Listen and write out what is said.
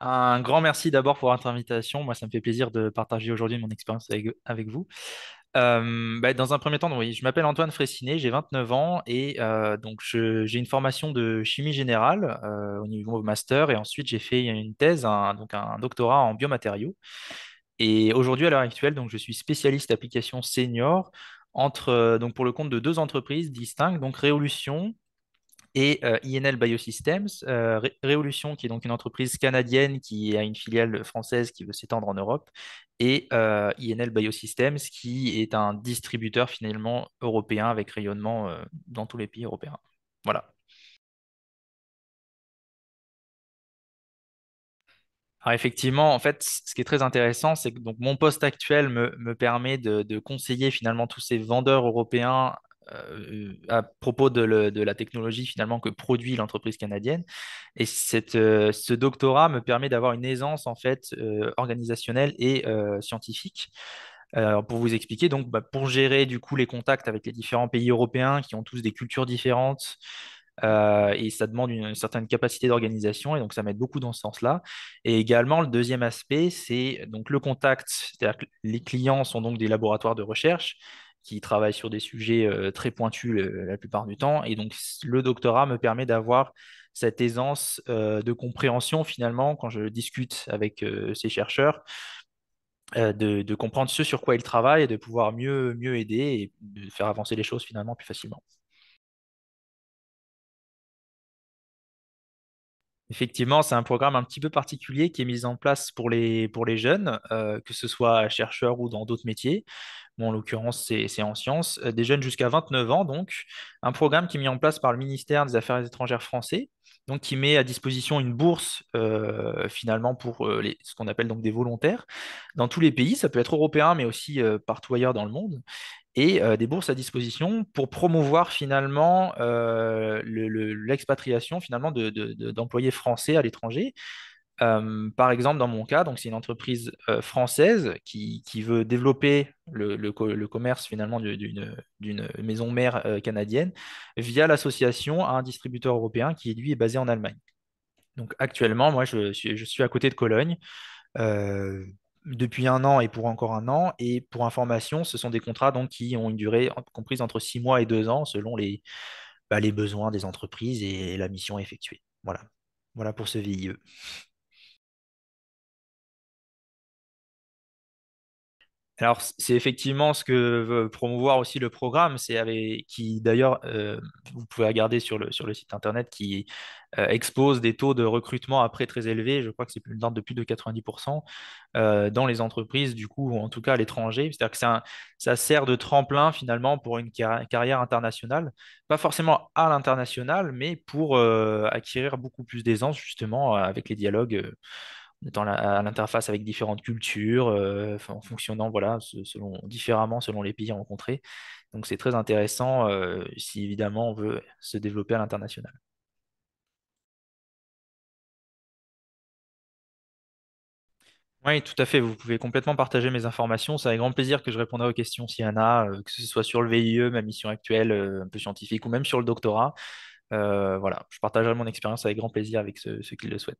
Un grand merci d'abord pour votre invitation. Moi, ça me fait plaisir de partager aujourd'hui mon expérience avec, vous. Euh, bah, dans un premier temps, oui, je m'appelle Antoine Fraissinet, j'ai 29 ans et euh, donc j'ai une formation de chimie générale euh, au niveau master et ensuite j'ai fait une thèse, un, donc un doctorat en biomatériaux. Et aujourd'hui, à l'heure actuelle, donc, je suis spécialiste application senior entre, donc, pour le compte de deux entreprises distinctes, donc Révolution, et euh, INL Biosystems, euh, Révolution, qui est donc une entreprise canadienne qui a une filiale française qui veut s'étendre en Europe, et euh, INL Biosystems, qui est un distributeur finalement européen avec rayonnement dans tous les pays européens. Voilà. Alors effectivement, en fait, ce qui est très intéressant, c'est que donc, mon poste actuel me, permet de, conseiller finalement tous ces vendeurs européens euh, euh, à propos de, la technologie finalement que produit l'entreprise canadienne. Et euh, ce doctorat me permet d'avoir une aisance en fait organisationnelle et scientifique. pour vous expliquer, donc bah, pour gérer du coup les contacts avec les différents pays européens qui ont tous des cultures différentes, et ça demande une, certaine capacité d'organisation et donc ça m'aide beaucoup dans ce sens-là. Et également, le deuxième aspect, c'est donc le contact, c'est-à-dire que les clients sont donc des laboratoires de recherche qui travaillent sur des sujets euh, très pointus euh, la plupart du temps. Et donc, le doctorat me permet d'avoir cette aisance euh, de compréhension, finalement, quand je discute avec ces chercheurs, de, comprendre ce sur quoi ils travaillent et de pouvoir mieux, mieux aider et de faire avancer les choses, finalement, plus facilement. Effectivement, c'est un programme un petit peu particulier qui est mis en place pour les, pour les jeunes, euh, que ce soit chercheurs ou dans d'autres métiers. Bon, en l'occurrence, c'est en sciences. Euh, des jeunes jusqu'à 29 ans, donc. Un programme qui est mis en place par le ministère des Affaires étrangères français, donc qui met à disposition une bourse, euh, finalement, pour les, ce qu'on appelle donc des volontaires. Dans tous les pays, ça peut être européen, mais aussi partout ailleurs dans le monde et euh, des bourses à disposition pour promouvoir finalement euh, l'expatriation finalement d'employés de, français à l'étranger. Euh, par exemple, dans mon cas, donc c'est une entreprise euh, française qui, veut développer le, le commerce finalement d'une maison mère canadienne via l'association à un distributeur européen qui lui est basé en Allemagne. Donc actuellement, moi je, je suis à côté de Cologne depuis un an et pour encore un an. Et pour information, ce sont des contrats donc, qui ont une durée comprise entre six mois et deux ans selon bah, les, besoins des entreprises et la mission effectuée. Voilà. Voilà pour ce VIE. Alors, c'est effectivement ce que veut promouvoir aussi le programme, c'est qui d'ailleurs, euh, vous pouvez regarder sur le, sur le site internet, qui euh, expose des taux de recrutement après très élevés, je crois que c'est plus de plus de 90% euh, dans les entreprises, du coup, ou en tout cas à l'étranger. C'est-à-dire que ça sert de tremplin finalement pour une carrière internationale, pas forcément à l'international, mais pour acquérir beaucoup plus d'aisance justement avec les dialogues dans à l'interface avec différentes cultures, euh, en fonctionnant voilà, selon, différemment selon les pays rencontrés. Donc c'est très intéressant euh, si évidemment on veut se développer à l'international. Oui, tout à fait. Vous pouvez complètement partager mes informations. C'est avec grand plaisir que je répondrai aux questions s'il y en a, euh, que ce soit sur le VIE, ma mission actuelle un peu scientifique, ou même sur le doctorat. voilà, je partagerai mon expérience avec grand plaisir avec ceux qui le souhaitent.